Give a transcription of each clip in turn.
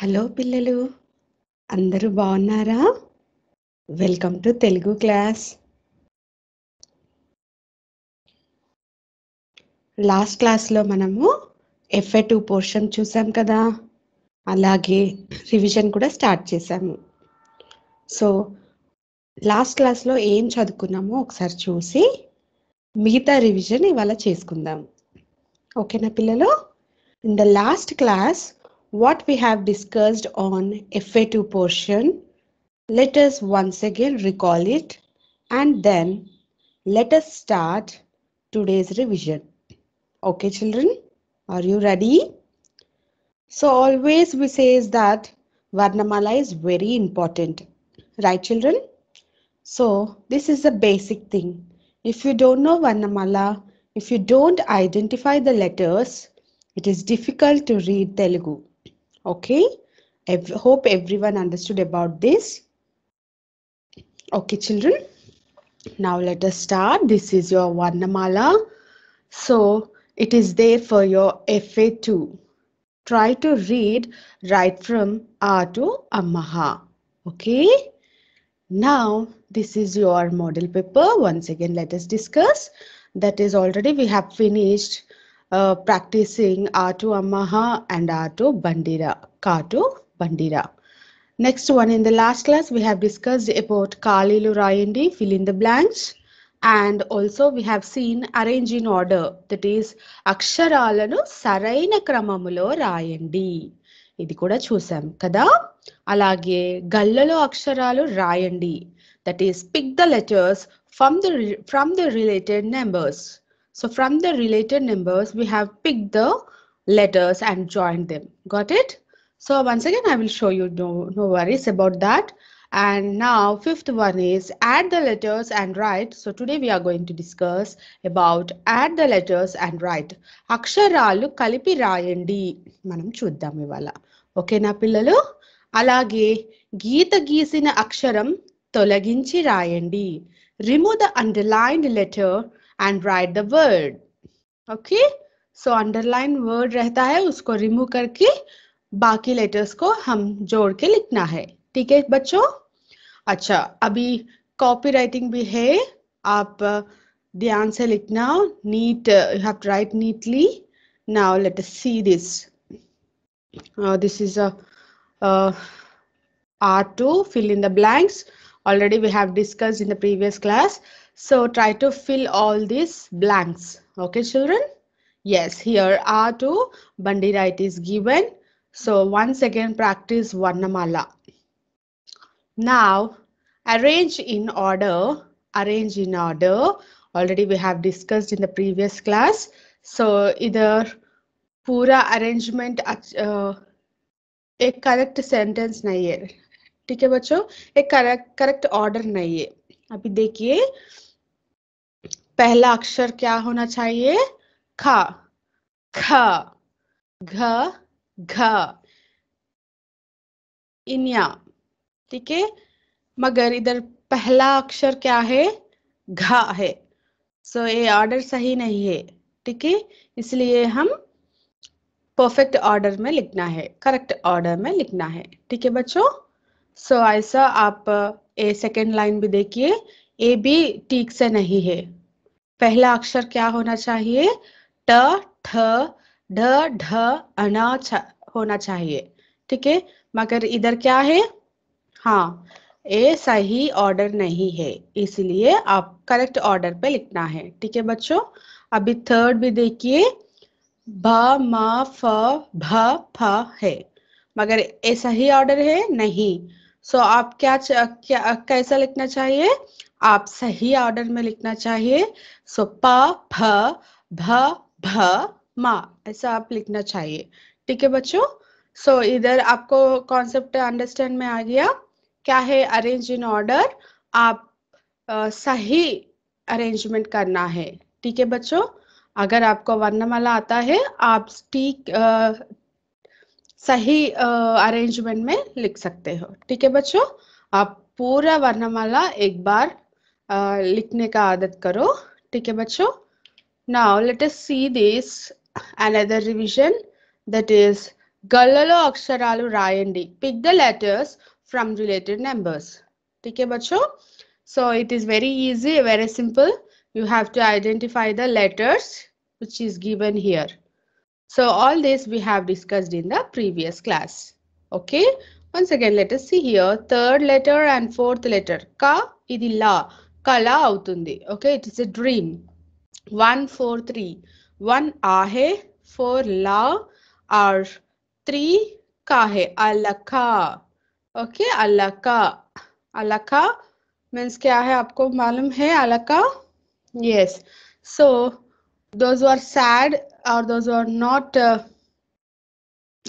Hello పిల్లలు అందరూ బాగున్నారా welcome to Telugu class last క్లాస్లో మనము ఎఫ్ఏ టూ పోర్షన్ చూసాం కదా అలాగే రివిజన్ కూడా స్టార్ట్ చేసాము సో లాస్ట్ క్లాస్లో ఏం చదువుకున్నామో ఒకసారి చూసి మిగతా రివిజన్ ఇవాళ చేసుకుందాం ఓకేనా పిల్లలు in the last class what we have discussed on FA2 portion, let us once again recall it and then let us start today's revision. Okay children, are you ready? So always we is that Varnamala is very important. Right children? So this is the basic thing. If you don't know Varnamala, if you don't identify the letters, it is difficult to read Telugu. Okay, I hope everyone understood about this. Okay, children. Now let us start. This is your Varnamala. So it is there for your FA2. Try to read right from A to Amaha. Okay. Now this is your model paper. Once again, let us discuss. That is already we have finished practising ఆటు అమ్మహ and ఆటు బండిరా కాటు బండిరా next one in the last class we have discussed about ఖాళీలు రాయండి fill in the blanks and also we have seen arrange in order that is అక్షరాలను సరైన క్రమములో రాయండి ఇది కూడా చూసాం కదా అలాగే గల్లలో అక్షరాలు రాయండి that is pick the letters from the from the related numbers So from the related numbers, we have picked the letters and joined them. Got it? So once again, I will show you no, no worries about that. And now fifth one is add the letters and write. So today we are going to discuss about add the letters and write. అక్షరాలు కలిపి రాయండి మనం చూద్దాం ఇవాళ ఓకేనా పిల్లలు అలాగే గీత గీసిన aksharam తొలగించి రాయండి Remove the underlined letter. And write the word okay so underline word रहता है उसको रिमूव करके बाकी लेटर्स को हम जोड़ के लिखना है ठीक है बच्चों अच्छा अभी कॉपी राइटिंग भी है आप ध्यान से लिखना neat you have to write neatly now let us see this this is a are to fill in the blanks already we have discussed in the previous class. So try to fill all these blanks. Okay, children? Yes, here are two Bandirite is given. So once again practice Varnamala. Now arrange in order. Arrange in order. Already we have discussed in the previous class. So either pura arrangement uh, correct sentence sentence ठीक है बच्चों एक correct correct order नहीं है अभी देखिए पहला अक्षर क्या होना चाहिए खा ख घ घ इनिया ठीक है मगर इधर पहला अक्षर क्या है घा है सो ये ऑर्डर सही नहीं है ठीक है इसलिए हम परफेक्ट ऑर्डर में लिखना है करेक्ट ऑर्डर में लिखना है ठीक है बच्चों सो ऐसा आप ए सेकेंड लाइन भी देखिए ए भी ठीक से नहीं है पहला अक्षर क्या होना चाहिए ट ठ ढ ढ अना होना चाहिए ठीक है मगर इधर क्या है हाँ ए सही ऑर्डर नहीं है इसलिए आप करेक्ट ऑर्डर पे लिखना है ठीक है बच्चों अभी थर्ड भी देखिए भ म फ भ फ है मगर ए सही ऑर्डर है नहीं सो so, आप क्या, क्या कैसा लिखना चाहिए आप सही ऑर्डर में लिखना चाहिए सो प फ भ भ मा ऐसा आप लिखना चाहिए ठीक है बच्चों सो so, इधर आपको कॉन्सेप्ट अंडरस्टैंड में आ गया क्या है अरेंज इन ऑर्डर आप आ, सही अरेंजमेंट करना है ठीक है बच्चों अगर आपको वर्णमाला आता है आप टी सही अरेंजमेंट में लिख सकते हो ठीक है बच्चों आप पूरा वर्णमाला एक बार आ, लिखने का आदत करो ठीक है बच्चों now let see this this another revision that is గల్లలో అక్షరాలు రాయండి pick the letters from related numbers है బచ్చో so it is very easy very simple you have to identify the letters which is given here So all this we have discussed in the previous class. Okay. Once again, let us see here. Third letter and fourth letter. Ka, idi la. Kala autundi. Okay. It is a dream. One, four, three. One ahe, four la, are three kahe. Alaka. Okay. Alaka. Alaka means kya hai? Aapko malum hai alaka? Yes. So those were sad or those who are not uh,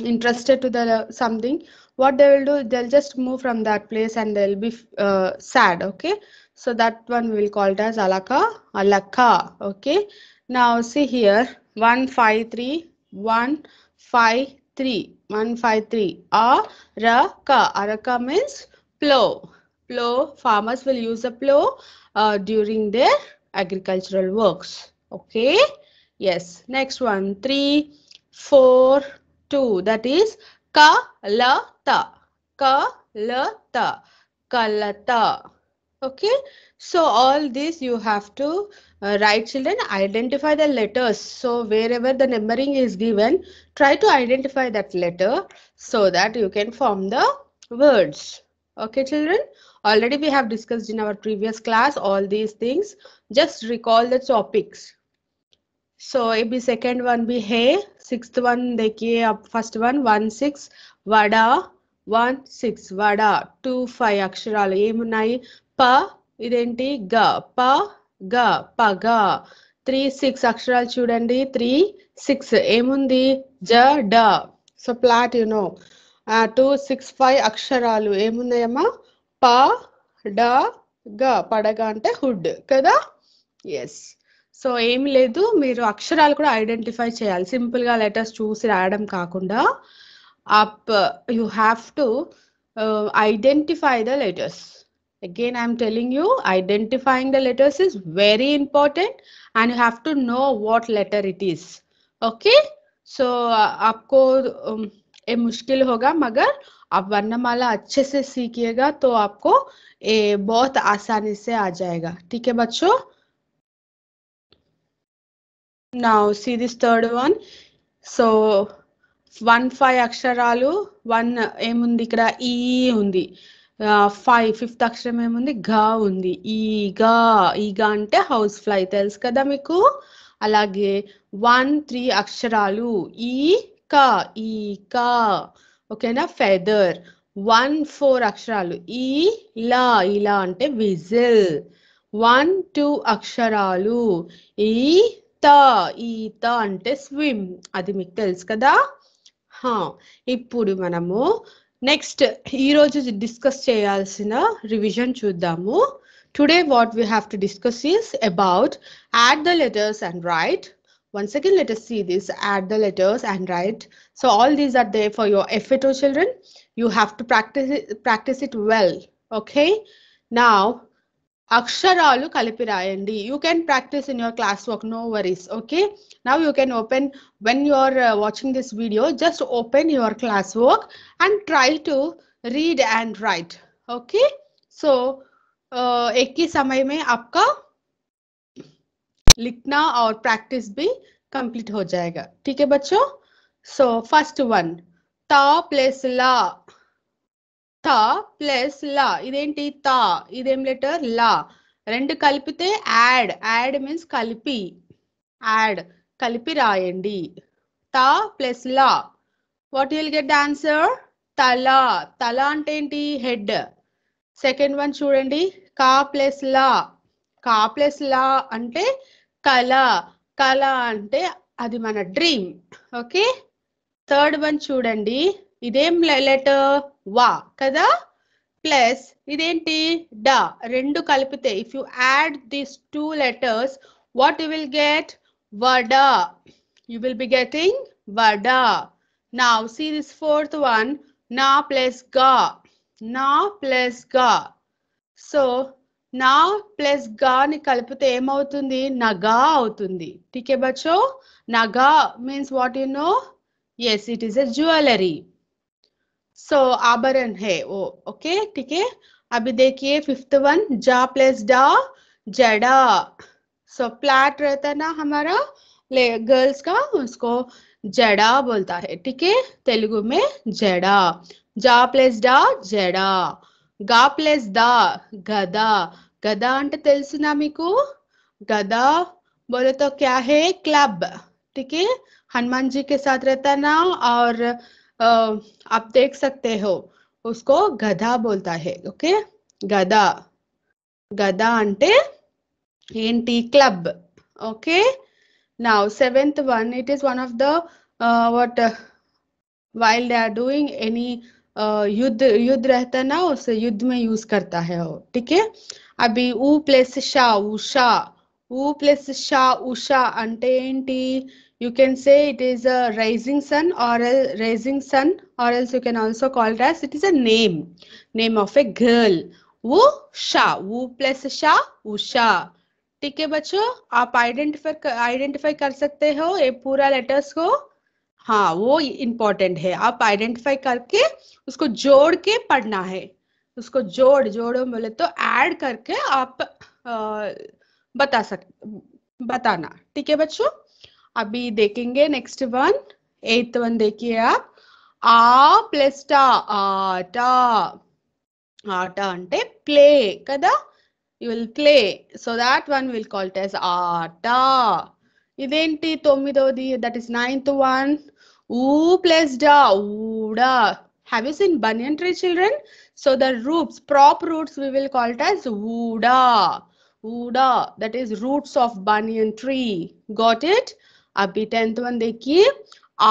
interested to the uh, something what they will do they'll just move from that place and they'll be uh, sad okay so that one we will call it as alaka alaka okay now see here 153 153 153 ka araka means plow plow farmers will use a plow uh, during their agricultural works okay Yes, next one. Three, four, two. That is kalata. Kalata. Kalata. Okay. So all this you have to uh, write children, identify the letters. So wherever the numbering is given, try to identify that letter so that you can form the words. Okay children, already we have discussed in our previous class all these things. Just recall the topics. So ఇవి second one B హే sixth one देखिए first one one six six one six వడ two five అక్షరాలు ఏమున్నాయి ప ఇదేంటి గ ప గ ప గ త్రీ సిక్స్ అక్షరాలు చూడండి త్రీ సిక్స్ ఏముంది జ డ సో ప్లాట్ యునో టూ సిక్స్ ఫైవ్ అక్షరాలు ఏమున్నాయమ్మా ప డ గ పడగ అంటే హుడ్ కదా ఎస్ सो एम ले अक्षरा ईडेंटिफ चेयर सिंपल ऐटर्स चूसी राय का you have to identify the letters again I'm telling you identifying the letters is very important and you have to know what letter it is okay so आपको um, ये मुश्किल होगा मगर आप वर्णमाला अच्छे से सीखिएगा तो आपको ये बहुत आसानी से आ जाएगा ठीक है बच्चों Now see this third one so one five అక్షరాలు వన్ ఏముంది ఇక్కడ ఈ ఉంది ఫైవ్ ఫిఫ్త్ అక్షరం ఏముంది గా ఉంది ఈగా ఈగా అంటే హౌస్ ఫ్లై తెలుసు కదా మీకు అలాగే వన్ త్రీ అక్షరాలు ఈ కా ఈ కా ఓకేనా ఫెదర్ వన్ ఫోర్ అక్షరాలు ఈ లా ఇలా అంటే విజిల్ వన్ టూ అక్షరాలు ఈ త ఈ త అంటే స్విమ్ అది మీకు తెలుసు కదా హా ఇప్పుడు మనము నెక్స్ట్ ఈ రోజు డిస్కస్ చేయాల్సిన రివిజన్ చూద్దాము today what we have to discuss is about add the letters and write once again letters see this add the letters and write so all these are they for your FA two children you have to practise practise it well okay నా अक्षरा कल you can practise in your class work no worry okay now you can open when you are watching this video just open your class work and try to read and write okay so एक ही समय में आपका लिखना और practice भी complete हो जाएगा ठीक है बच्चों सो फर्स्ट वन ता प्लेस ला త ప్లస్ లా ఇదేంటి త ఇదేం లెటర్ లా రెండు కలిపితే యాడ్ యాడ్ మీన్స్ కలిపి యాడ్ కలిపి రాయండి త ప్లస్ లా వాట్ విల్ గెట్ ఆన్సర్ తల తల అంటే ఏంటి హెడ్ సెకండ్ వన్ చూడండి కా ప్లస్ లా కా ప్లస్ లా అంటే కళ కళ అంటే అది మన డ్రీమ్ ఓకే థర్డ్ వన్ చూడండి ఇదేం లెటర్ వా కదా ప్లస్ ఇదేంటి డ రెండు కలిపితే if you add these two letters what you will get వడ యు విల్ బి గెటింగ్ వడ నా సీ దిస్ ఫోర్త్ వన్ నా ప్లస్ గా నా ప్లస్ గా సో నా ప్లస్ గాని కలిపితే ఏమవుతుంది నగా అవుతుంది టీకే బచ్చో నగా means what you know yes it is a jewellery so आभरण है वो ओके ठीक है अभी देखिए फिफ्थ वन जा प्लस डा जडा सो प्लाट रहता है ना हमारा गर्ल्स का उसको जड़ा बोलता है ठीक है तेलुगु में जड़ा जा प्लस डा जड़ा గా गदा ద గద గద అంటే తెలుసునా गदा बोले तो क्या है क्लब ठीक है हनुमान जी के साथ रहता ना और आप देख सकते हो उसको गधा बोलता है ओके गधा गधा अंटे एंटी क्लब okay now seventh one it is one of the what while they are doing any युद्ध युद्ध रहता ना उसे युद्ध में यूज करता है वो ठीक है अभी ऊ प्लस शा उषा ऊ प्लस शा उषा अंटे एंटी you can say it is a rising sun or a rising sun or else you can also call it as it is a name name of a girl wo sha wo plus sha usha ठीक है बच्चों आप identify identify कर सकते हो ये पूरा letters को हाँ वो इम्पोर्टेंट है आप आइडेंटिफाई करके उसको जोड़ के पढ़ना है उसको जोड़ जोड़ बोले तो ऐड करके आप आ, बता सक बताना ठीक है बच्चों अभी देखेंगे नेक्स्ट वन एट्थ वन देखिए आप आ प्लस टा आटा ఆట అంటే ప్లే కదా you will play so that one will call as ఆట ఇదేంటి తొమ్మిదవది దట్ ఈస్ నైన్త్ వన్ ఊ ప్లస్ డా ఊడా have you seen banyan tree children so the roots prop roots we will call as ఊడా ఊడా that is roots of banyan tree got it అబిట ఎంత ఉంది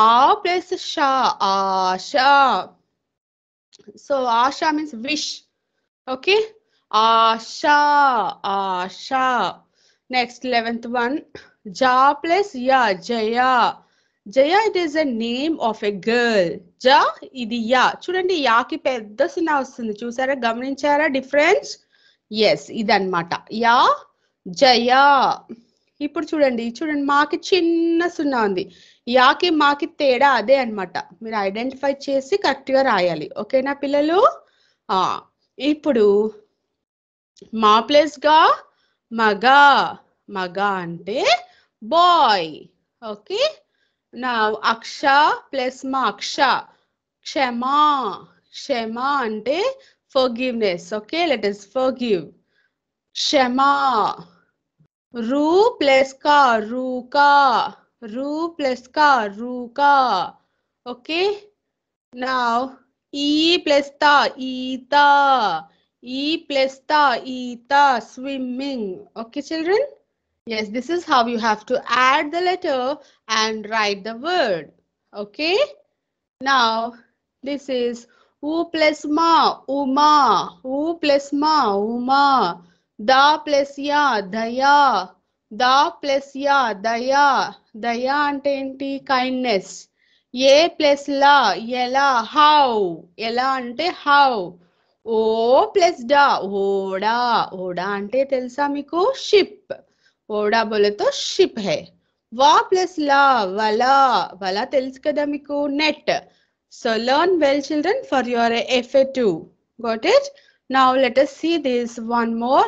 ఆ ప్లస్ షా ఆశ సో ఆశ మీన్స్ విష్ ఓకే ఆశ ఆశ నెక్స్ట్ లెవెన్త్ వన్ జా ప్లస్ యా జయా జయా it is a name of a girl జా ఇది యా చూడండి యాకి పెద్ద సున్నా వస్తుంది చూసారా గమనించారా డిఫరెన్స్ ఎస్ అనమాట యా జయా ఇప్పుడు చూడండి చూడండి మాకి చిన్న సున్నా ఉంది యాకి మాకి తేడా అదే అనమాట మీరు ఐడెంటిఫై చేసి కరెక్ట్గా రాయాలి ఓకేనా పిల్లలు ఇప్పుడు మా గా మగ మగ అంటే బాయ్ ఓకే నా అక్ష ప్లస్ మా అక్ష క్షమా క్షమ అంటే forgiveness okay let us give క్షమా Ru plus ka, ru ka, plus ka, ru ka. Okay. Now, e plus ta, e ta, e plus ta, e ta, swimming. Okay, children? Yes, this is how you have to add the letter and write the word. Okay. Now, this is u plus ma, uma, u plus ma, uma. दा plus या दया दा plus या दया दया अंटे कैंडनेस ये plus ला यला how यला अंटे how ओ प्लस डा ओडा ओडा अंटे तेलसा मीको शिप ओडा बोले तो शिप है वा प्लस ला वला वला तेलस कदा मीको net so learn well children for your F got it now let us see this one more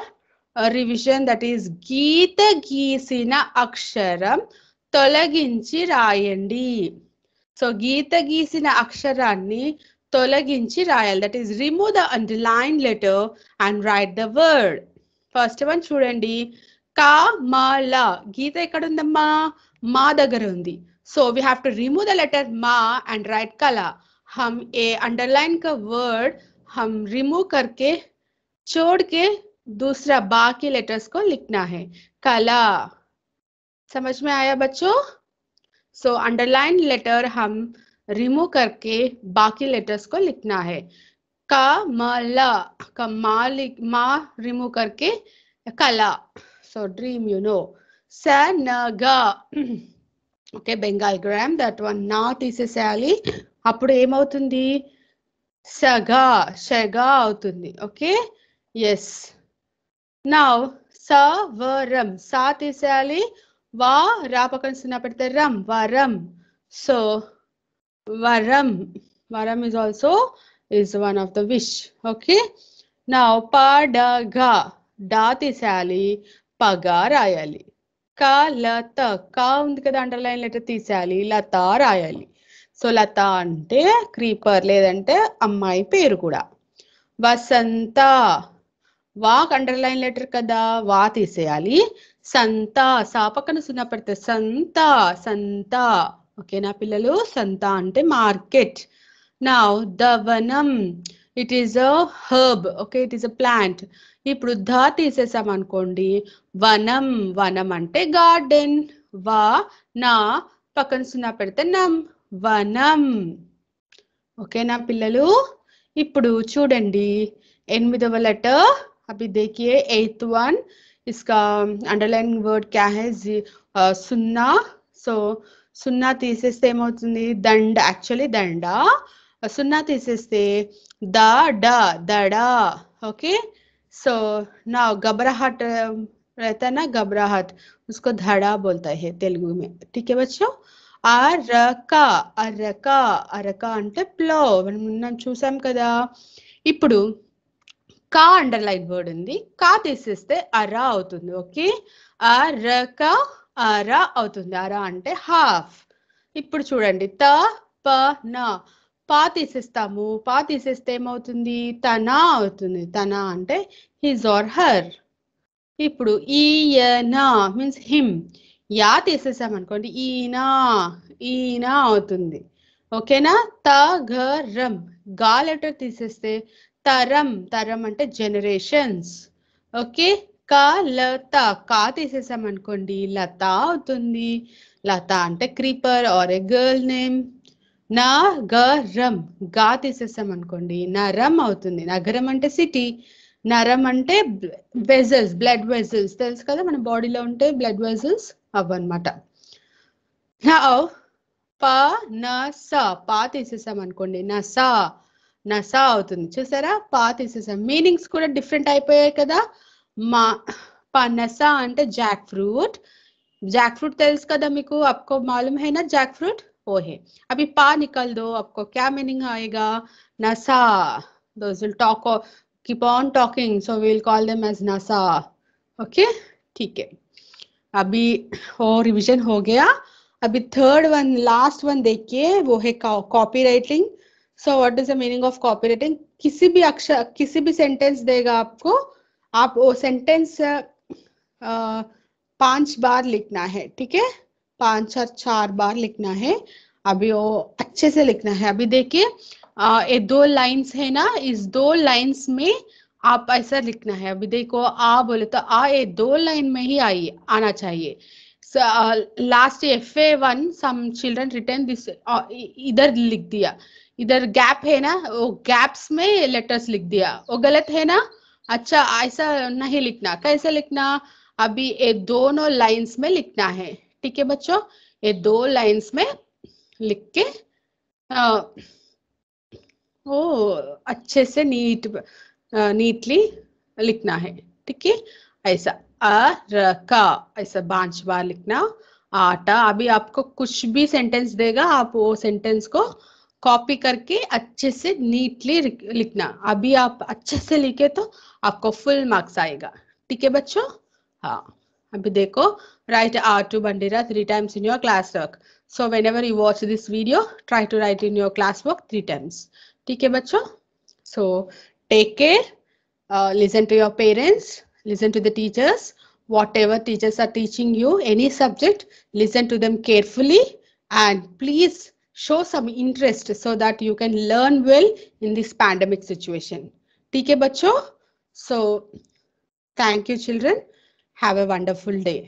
revision that is గీత గీసిన అక్షరం తొలగించి రాయండి సో గీత గీసిన అక్షరాన్ని తొలగించి రాయాలి that is remove the underline letter and write the word first one చూడండి కా మా లా గీత ఎక్కడ ఉందమ్మా మా దగ్గర ఉంది so we have to remove the letter మా అండ్ రైట్ కలా హమ్ ఏ అండర్లైన్ క వర్డ్ హమ్ రిమూవ్ కర్కే చోడ్కే दूसरा बा के लेटर्स को लिखना है कला समझ में आया बच्चों सो अंडरलाइन लेटर हम रिमूव करके बाकी लेटर्स को लिखना है का मला का मा लिख मा रिमूव करके कला सो ड्रीम यू नो स न okay Bengal gram that one ना तीसाली अब सगा शगा okay yes Now, sa, va, ram. Sa tisali, va, ra pakan suna padta ram, varam. So, varam. Varam is also is one of the wish. Okay. Now, pa, da, ga. Da tisali, paga rayali. Ka, lata. Ka ఉంది కదా underline letter తీసేయాలి లత రాయాలి so లత అంటే creeper లేదంటే అమ్మాయి పేరు కూడా వసంత walk underline letter కదా వా తీసేయాలి సంత సా పక్కన సున్నా పెడితే సంత సంత ఓకేనా పిల్లలు సంత అంటే మార్కెట్ నా దవనం it is a herb okay it is a plant ఇప్పుడు ధ తీసేసాం అనుకోండి వనం వనం అంటే గార్డెన్ వా నా పక్కన సున్నా పెడితే నం వనం ఓకేనా పిల్లలు ఇప్పుడు చూడండి ఎనిమిదవ లెటర్ अभी देखिए एथ वन इसका अंडरलाइन वर्ड क्या है सुनना सो सुनना తీసేస్తే ఏమొస్తుంది దండ యాక్చువల్లీ దండా సున్నా తీసేస్తే ద డ దడ ఓకే సో నౌ గబరహట్ రెతనా గబరహట్ उसको धड़ा बोलते हैं तेलुगु में ठीक है बच्चों र र का अरका अरका అంటే ప్లవ మనం చూసాం కదా ఇప్పుడు కా అండర్లైన్ వర్డ్ ఉంది కా తీసేస్తే అరా అవుతుంది ఓకే క అరా అవుతుంది అరా అంటే హాఫ్ ఇప్పుడు చూడండి త ప న పా తీసేస్తాము పా తీసేస్తే ఏమవుతుంది తన అవుతుంది తన అంటే హిజ్ ఆర్ హర్ ఇప్పుడు ఈయనా మీన్స్ హిమ్ యా అనుకోండి ఈనా ఈనా అవుతుంది ఓకేనా త ఘ రం గా లెటర్ తీసేస్తే తరం తరం అంటే జనరేషన్స్ ఓకే క లత కా తీసేసాం అనుకోండి లత అవుతుంది లత అంటే creeper or a girl name నా గరం గా తీసేసాం అనుకోండి నరం అవుతుంది నగరం అంటే సిటీ నరం అంటే వెజల్స్ బ్లడ్ వెజల్స్ తెలుసు కదా మన బాడీలో ఉంటే బ్లడ్ వెజల్స్ అవన్నమాట పా నా సా పా తీసేసాం అనుకోండి నా సా नस अूसरा पात मीनिंग डिफरेंट कदा पनस अंत जैक फ्रूट जैक फ्रूट तेस कदा आपको मालूम है ना जैक फ्रूट ओहे अभी पा निकल दो आपको क्या मीनिंग आएगा नसा talk keep on talking so we'll call them as नसा ओके ठीक है अभी वो रिविजन हो गया अभी थर्ड वन लास्ट वन देखिए वो है copy writing so what is the meaning of copy writing किसी भी अक्षर किसी भी सेंटेंस देगा आपको आप वो सेंटेंस पांच बार लिखना है ठीक है पांच और चार बार लिखना है अभी वो अच्छे से लिखना है अभी देखिए ये दो लाइंस है ना इस दो लाइंस में आप ऐसा लिखना है अभी देखो आ बोले तो आ ये दो लाइन में ही आई आना चाहिए last F A one some children return this इधर लिख दिया इधर गैप है ना वो गैप्स में लेटर्स लिख दिया वो गलत है ना अच्छा ऐसा नहीं लिखना कैसे लिखना अभी ये दोनों लाइंस में लिखना है ठीक है बच्चों ये दो लाइंस में लिख के आ, अच्छे से नीट नीटली लिखना है ठीक है ऐसा अ र का ऐसा पांच बार लिखना आटा अभी आपको कुछ भी सेंटेंस देगा आप वो सेंटेंस को कॉपी करके अच्छे से नीटली लिखना अभी आप अच्छे से लिखे तो आपको फुल मार्क्स आएगा ठीक है बच्चों हाँ अभी देखो राइट आर टू बंडेरा three times in your class work so whenever you watch this video try to write in your class work three times ठीक है बच्चों so take care listen to your parents to the teachers whatever teachers are teaching you any subject listen to them carefully and please show some interest so that you can learn well in this pandemic situation. TK Bacho. So thank you children. Have a wonderful day.